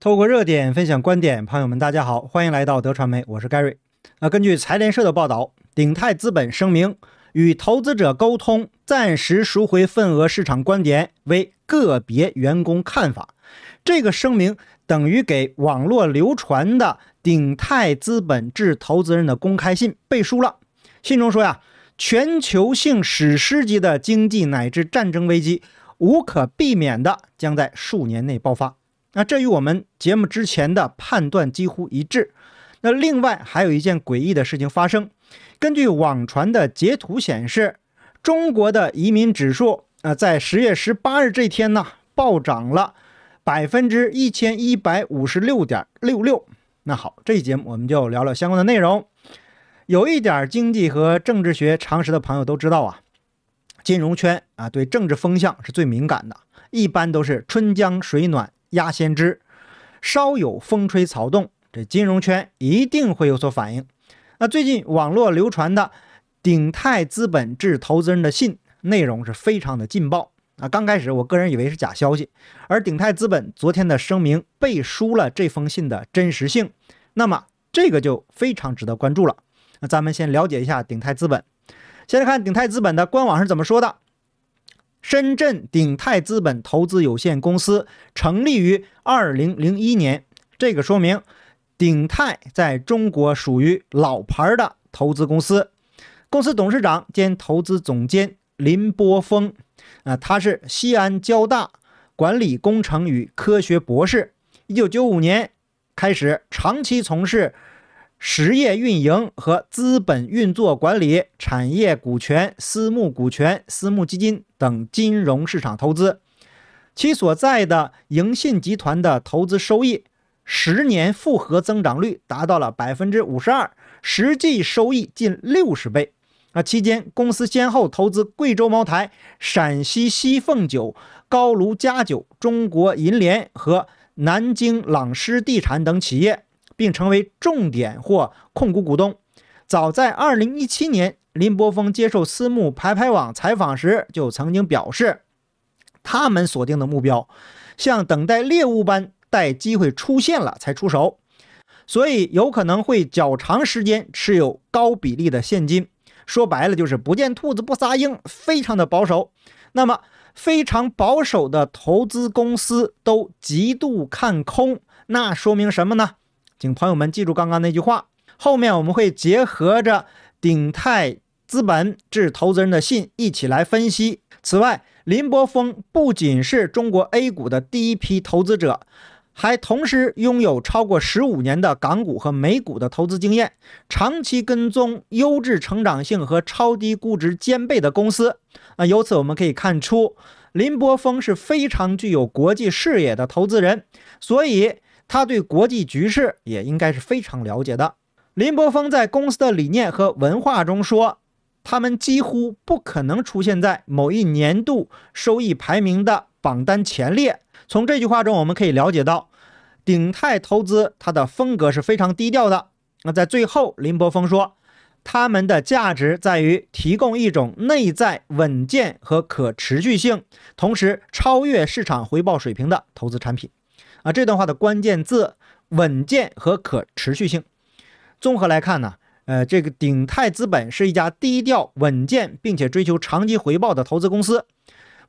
透过热点分享观点，朋友们，大家好，欢迎来到德传媒，我是盖瑞。那根据财联社的报道，鼎泰资本声明与投资者沟通，暂时赎回份额，市场观点为个别员工看法。这个声明等于给网络流传的鼎泰资本致投资人的公开信背书了。信中说呀，全球性史诗级的经济乃至战争危机，无可避免的将在数年内爆发。那这与我们节目之前的判断几乎一致。那另外还有一件诡异的事情发生，根据网传的截图显示，中国的移民指数啊，在十月十八日这天呢，暴涨了百分之一千一百五十六点六六。那好，这一节目我们就聊聊相关的内容。有一点经济和政治学常识的朋友都知道啊，金融圈啊对政治风向是最敏感的，一般都是春江水暖。压先知，稍有风吹草动，这金融圈一定会有所反应。那最近网络流传的鼎泰资本致投资人的信，内容是非常的劲爆啊！刚开始，我个人以为是假消息，而鼎泰资本昨天的声明背书了这封信的真实性，那么这个就非常值得关注了。那咱们先了解一下鼎泰资本，先来看鼎泰资本的官网是怎么说的。深圳鼎泰资本投资有限公司成立于二零零一年，这个说明鼎泰在中国属于老牌儿的投资公司。公司董事长兼投资总监林波峰，啊，他是西安交大管理工程与科学博士，一九九五年开始长期从事。实业运营和资本运作管理、产业股权、私募股权、私募基金等金融市场投资，其所在的银信集团的投资收益十年复合增长率达到了百分之五十二，实际收益近六十倍。那期间，公司先后投资贵州茅台、陕西西凤酒、高炉佳酒、中国银联和南京朗诗地产等企业。并成为重点或控股股东。早在二零一七年，林波峰接受私募排排网采访时就曾经表示，他们锁定的目标像等待猎物般，待机会出现了才出手，所以有可能会较长时间持有高比例的现金。说白了就是不见兔子不撒鹰，非常的保守。那么非常保守的投资公司都极度看空，那说明什么呢？请朋友们记住刚刚那句话，后面我们会结合着鼎泰资本致投资人的信一起来分析。此外，林波峰不仅是中国 A 股的第一批投资者，还同时拥有超过十五年的港股和美股的投资经验，长期跟踪优质成长性和超低估值兼备的公司。那由此我们可以看出，林波峰是非常具有国际视野的投资人，所以。他对国际局势也应该是非常了解的。林伯峰在公司的理念和文化中说，他们几乎不可能出现在某一年度收益排名的榜单前列。从这句话中，我们可以了解到，鼎泰投资它的风格是非常低调的。那在最后，林伯峰说，他们的价值在于提供一种内在稳健和可持续性，同时超越市场回报水平的投资产品。啊，这段话的关键字稳健和可持续性。综合来看呢，呃，这个鼎泰资本是一家低调、稳健，并且追求长期回报的投资公司。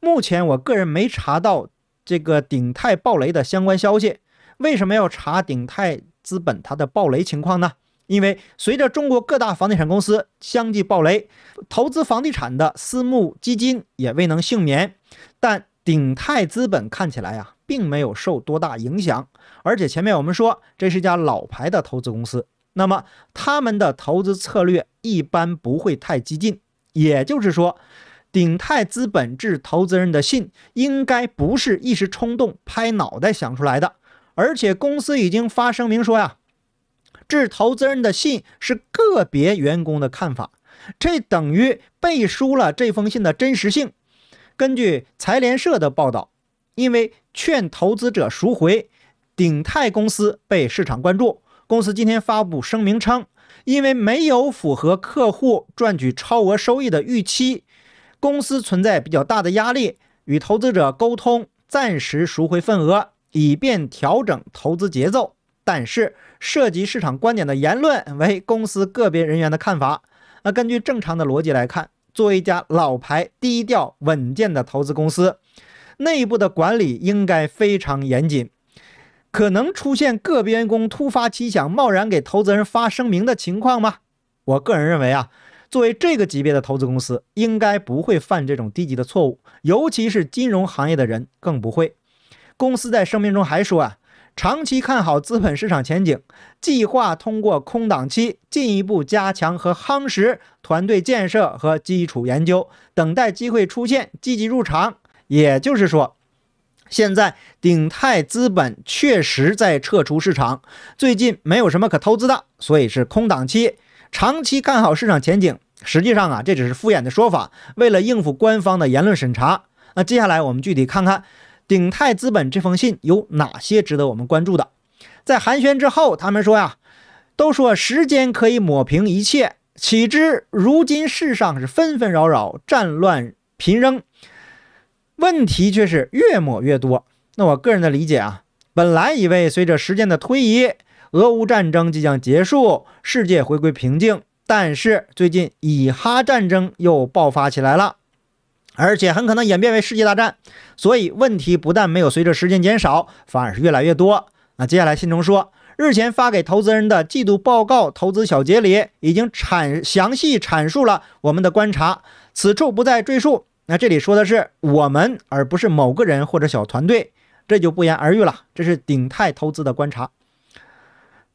目前，我个人没查到这个鼎泰暴雷的相关消息。为什么要查鼎泰资本它的暴雷情况呢？因为随着中国各大房地产公司相继暴雷，投资房地产的私募基金也未能幸免。但鼎泰资本看起来呀。并没有受多大影响，而且前面我们说，这是一家老牌的投资公司，那么他们的投资策略一般不会太激进，也就是说，鼎泰资本致投资人的信应该不是一时冲动拍脑袋想出来的，而且公司已经发声明说呀，致投资人的信是个别员工的看法，这等于背书了这封信的真实性。根据财联社的报道。因为劝投资者赎回鼎泰公司被市场关注，公司今天发布声明称，因为没有符合客户赚取超额收益的预期，公司存在比较大的压力，与投资者沟通暂时赎回份额，以便调整投资节奏。但是涉及市场观点的言论为公司个别人员的看法。那根据正常的逻辑来看，作为一家老牌低调稳健的投资公司。内部的管理应该非常严谨，可能出现个别员工突发奇想、贸然给投资人发声明的情况吗？我个人认为啊，作为这个级别的投资公司，应该不会犯这种低级的错误，尤其是金融行业的人更不会。公司在声明中还说啊，长期看好资本市场前景，计划通过空档期进一步加强和夯实团队建设和基础研究，等待机会出现，积极入场。也就是说，现在鼎泰资本确实在撤出市场，最近没有什么可投资的，所以是空档期。长期看好市场前景，实际上啊，这只是敷衍的说法，为了应付官方的言论审查。那接下来我们具体看看鼎泰资本这封信有哪些值得我们关注的。在寒暄之后，他们说呀：“都说时间可以抹平一切，岂知如今世上是纷纷扰扰，战乱频仍。”问题却是越抹越多。那我个人的理解啊，本来以为随着时间的推移，俄乌战争即将结束，世界回归平静，但是最近以哈战争又爆发起来了，而且很可能演变为世界大战。所以问题不但没有随着时间减少，反而是越来越多。那接下来信中说，日前发给投资人的季度报告投资小结里已经阐详细阐述了我们的观察，此处不再赘述。那这里说的是我们，而不是某个人或者小团队，这就不言而喻了。这是鼎泰投资的观察。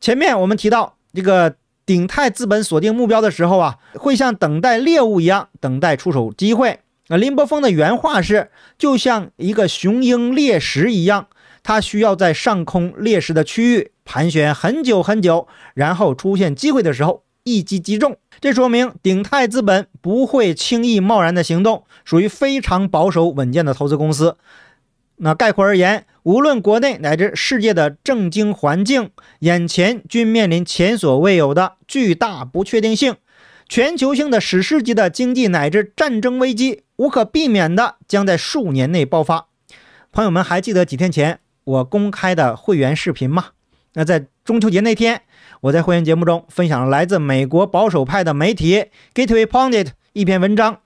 前面我们提到，这个鼎泰资本锁定目标的时候啊，会像等待猎物一样，等待出手机会。那林伯峰的原话是，就像一个雄鹰猎食一样，它需要在上空猎食的区域盘旋很久很久，然后出现机会的时候。一击击中，这说明鼎泰资本不会轻易贸然的行动，属于非常保守稳健的投资公司。那概括而言，无论国内乃至世界的政经环境，眼前均面临前所未有的巨大不确定性，全球性的史诗级的经济乃至战争危机，无可避免的将在数年内爆发。朋友们还记得几天前我公开的会员视频吗？那在中秋节那天。我在会员节目中分享了来自美国保守派的媒体《Get We Pounded》一篇文章。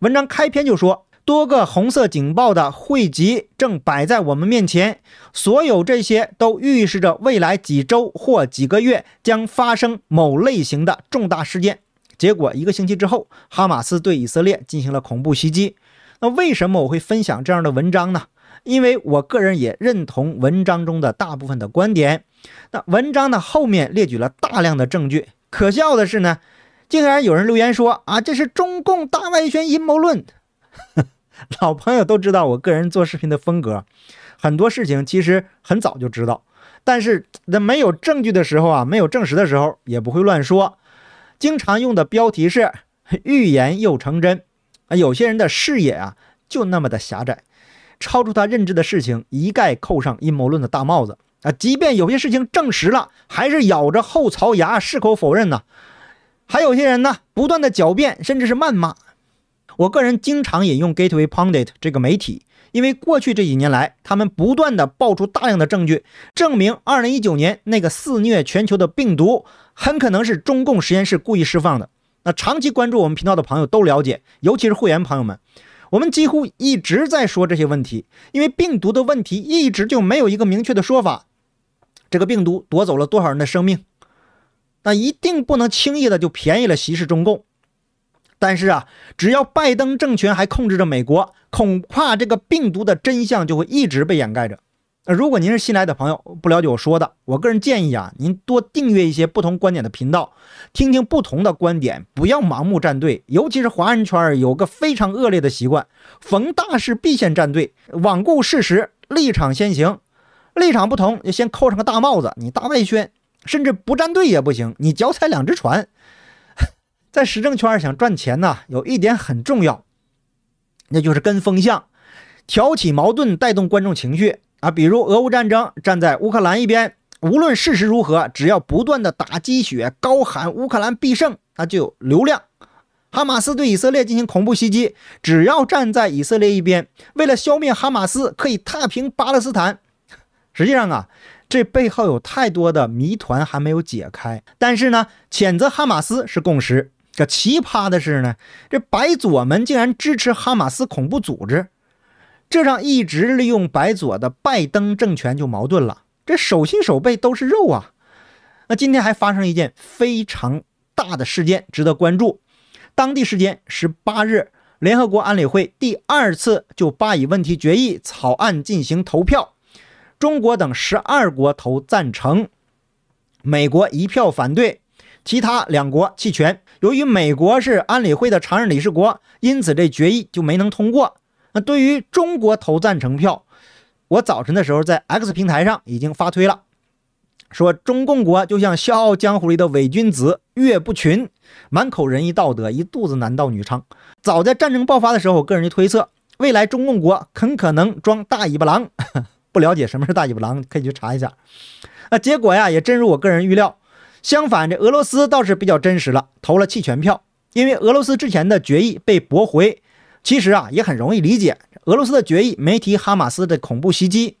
文章开篇就说：“多个红色警报的汇集正摆在我们面前，所有这些都预示着未来几周或几个月将发生某类型的重大事件。”结果，一个星期之后，哈马斯对以色列进行了恐怖袭击。那为什么我会分享这样的文章呢？因为我个人也认同文章中的大部分的观点。那文章的后面列举了大量的证据，可笑的是呢，竟然有人留言说啊，这是中共大外宣阴谋论。老朋友都知道，我个人做视频的风格，很多事情其实很早就知道，但是那没有证据的时候啊，没有证实的时候，也不会乱说。经常用的标题是预言又成真啊，有些人的视野啊就那么的狭窄，超出他认知的事情一概扣上阴谋论的大帽子。啊，即便有些事情证实了，还是咬着后槽牙矢口否认呢。还有些人呢，不断的狡辩，甚至是谩骂。我个人经常引用 Gateway Pundit 这个媒体，因为过去这几年来，他们不断的爆出大量的证据，证明二零一九年那个肆虐全球的病毒，很可能是中共实验室故意释放的。那长期关注我们频道的朋友都了解，尤其是会员朋友们，我们几乎一直在说这些问题，因为病毒的问题一直就没有一个明确的说法。这个病毒夺走了多少人的生命？那一定不能轻易的就便宜了歧视中共。但是啊，只要拜登政权还控制着美国，恐怕这个病毒的真相就会一直被掩盖着。如果您是新来的朋友，不了解我说的，我个人建议啊，您多订阅一些不同观点的频道，听听不同的观点，不要盲目站队。尤其是华人圈有个非常恶劣的习惯，逢大事必先站队，罔顾事实，立场先行。立场不同就先扣上个大帽子，你大外宣甚至不站队也不行，你脚踩两只船，在时政圈想赚钱呐，有一点很重要，那就是跟风向，挑起矛盾，带动观众情绪啊。比如俄乌战争，站在乌克兰一边，无论事实如何，只要不断的打鸡血，高喊乌克兰必胜，那就有流量。哈马斯对以色列进行恐怖袭击，只要站在以色列一边，为了消灭哈马斯，可以踏平巴勒斯坦。实际上啊，这背后有太多的谜团还没有解开。但是呢，谴责哈马斯是共识。这奇葩的是呢，这白左们竟然支持哈马斯恐怖组织，这让一直利用白左的拜登政权就矛盾了。这手心手背都是肉啊！那今天还发生一件非常大的事件，值得关注。当地时间十八日，联合国安理会第二次就巴以问题决议草案进行投票。中国等十二国投赞成，美国一票反对，其他两国弃权。由于美国是安理会的常任理事国，因此这决议就没能通过。那对于中国投赞成票，我早晨的时候在 X 平台上已经发推了，说中共国就像《笑傲江湖》里的伪君子岳不群，满口仁义道德，一肚子男盗女娼。早在战争爆发的时候，我个人就推测，未来中共国很可能装大尾巴狼。不了解什么是大尾巴狼，可以去查一下。那结果呀也真如我个人预料，相反这俄罗斯倒是比较真实了，投了弃权票，因为俄罗斯之前的决议被驳回。其实啊也很容易理解，俄罗斯的决议没提哈马斯的恐怖袭击，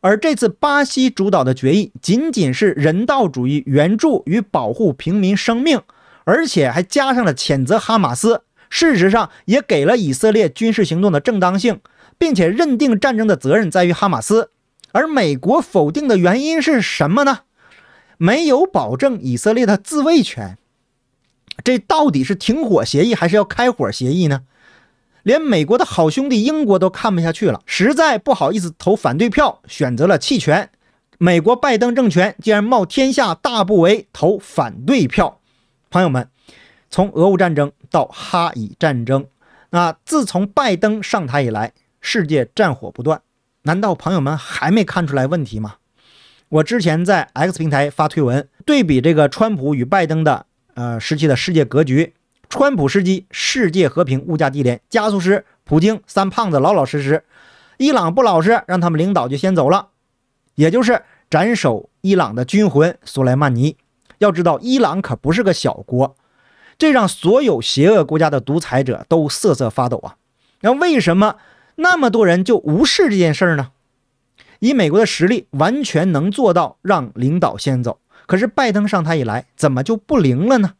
而这次巴西主导的决议仅仅是人道主义援助与保护平民生命，而且还加上了谴责哈马斯，事实上也给了以色列军事行动的正当性。并且认定战争的责任在于哈马斯，而美国否定的原因是什么呢？没有保证以色列的自卫权。这到底是停火协议还是要开火协议呢？连美国的好兄弟英国都看不下去了，实在不好意思投反对票，选择了弃权。美国拜登政权竟然冒天下大不韪投反对票。朋友们，从俄乌战争到哈以战争，那自从拜登上台以来。世界战火不断，难道朋友们还没看出来问题吗？我之前在 X 平台发推文，对比这个川普与拜登的呃时期的世界格局。川普时期世界和平，物价低廉；加速师普京三胖子老老实实，伊朗不老实，让他们领导就先走了，也就是斩首伊朗的军魂苏莱曼尼。要知道，伊朗可不是个小国，这让所有邪恶国家的独裁者都瑟瑟发抖啊！那为什么？那么多人就无视这件事儿呢？以美国的实力，完全能做到让领导先走。可是拜登上台以来，怎么就不灵了呢？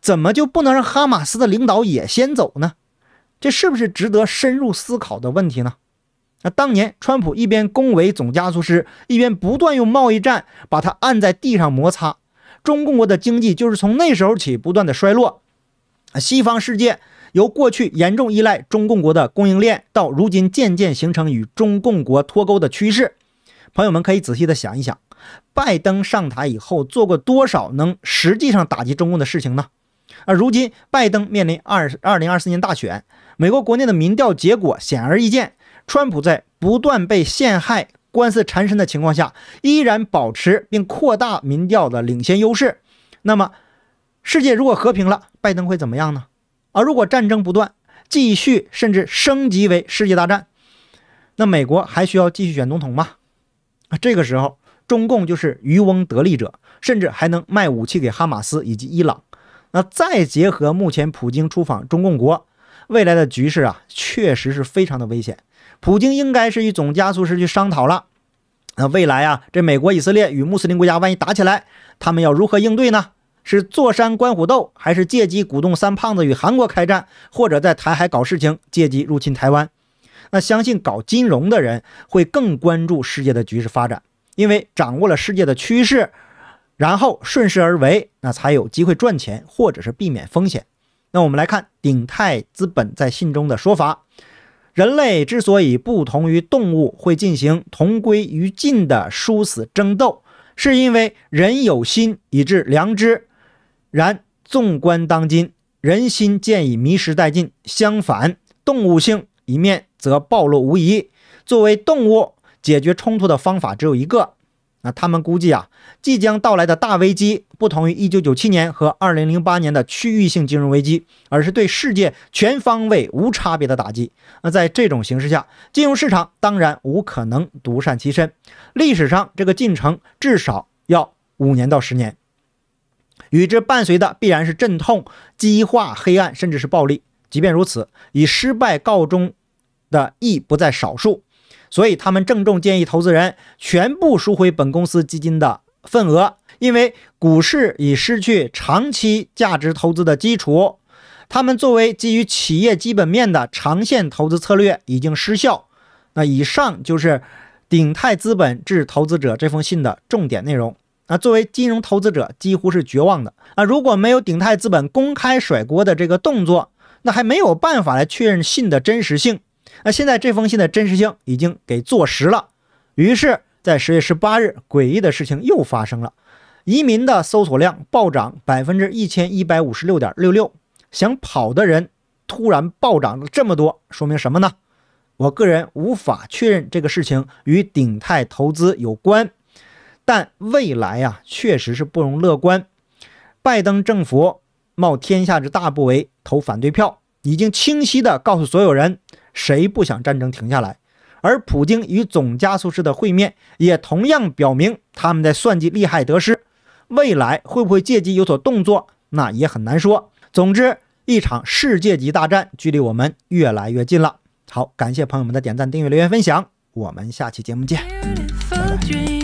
怎么就不能让哈马斯的领导也先走呢？这是不是值得深入思考的问题呢？那当年川普一边恭维总加速师，一边不断用贸易战把他按在地上摩擦，中共国的经济就是从那时候起不断的衰落。西方世界。由过去严重依赖中共国的供应链，到如今渐渐形成与中共国脱钩的趋势，朋友们可以仔细的想一想，拜登上台以后做过多少能实际上打击中共的事情呢？而如今，拜登面临二二零二四年大选，美国国内的民调结果显而易见，川普在不断被陷害、官司缠身的情况下，依然保持并扩大民调的领先优势。那么，世界如果和平了，拜登会怎么样呢？而如果战争不断，继续甚至升级为世界大战，那美国还需要继续选总统吗？啊，这个时候中共就是渔翁得利者，甚至还能卖武器给哈马斯以及伊朗。那再结合目前普京出访中共国，未来的局势啊，确实是非常的危险。普京应该是与总加速师去商讨了。那未来啊，这美国以色列与穆斯林国家万一打起来，他们要如何应对呢？是坐山观虎斗，还是借机鼓动三胖子与韩国开战，或者在台海搞事情，借机入侵台湾？那相信搞金融的人会更关注世界的局势发展，因为掌握了世界的趋势，然后顺势而为，那才有机会赚钱，或者是避免风险。那我们来看鼎泰资本在信中的说法：人类之所以不同于动物，会进行同归于尽的殊死争斗，是因为人有心，以致良知。然，纵观当今人心，渐已迷失殆尽。相反，动物性一面则暴露无遗。作为动物，解决冲突的方法只有一个。那他们估计啊，即将到来的大危机不同于1997年和2008年的区域性金融危机，而是对世界全方位无差别的打击。那在这种形势下，金融市场当然无可能独善其身。历史上这个进程至少要五年到十年。与之伴随的必然是阵痛、激化、黑暗，甚至是暴力。即便如此，以失败告终的亦不在少数。所以，他们郑重建议投资人全部赎回本公司基金的份额，因为股市已失去长期价值投资的基础。他们作为基于企业基本面的长线投资策略已经失效。那以上就是鼎泰资本致投资者这封信的重点内容。那作为金融投资者，几乎是绝望的啊！如果没有鼎泰资本公开甩锅的这个动作，那还没有办法来确认信的真实性。那现在这封信的真实性已经给坐实了。于是，在十月十八日，诡异的事情又发生了：移民的搜索量暴涨百分之一千一百五十六点六六，想跑的人突然暴涨了这么多，说明什么呢？我个人无法确认这个事情与鼎泰投资有关。但未来呀，确实是不容乐观。拜登政府冒天下之大不韪投反对票，已经清晰的告诉所有人，谁不想战争停下来。而普京与总加速师的会面，也同样表明他们在算计利害得失。未来会不会借机有所动作，那也很难说。总之，一场世界级大战距离我们越来越近了。好，感谢朋友们的点赞、订阅、留言、分享。我们下期节目见，拜拜。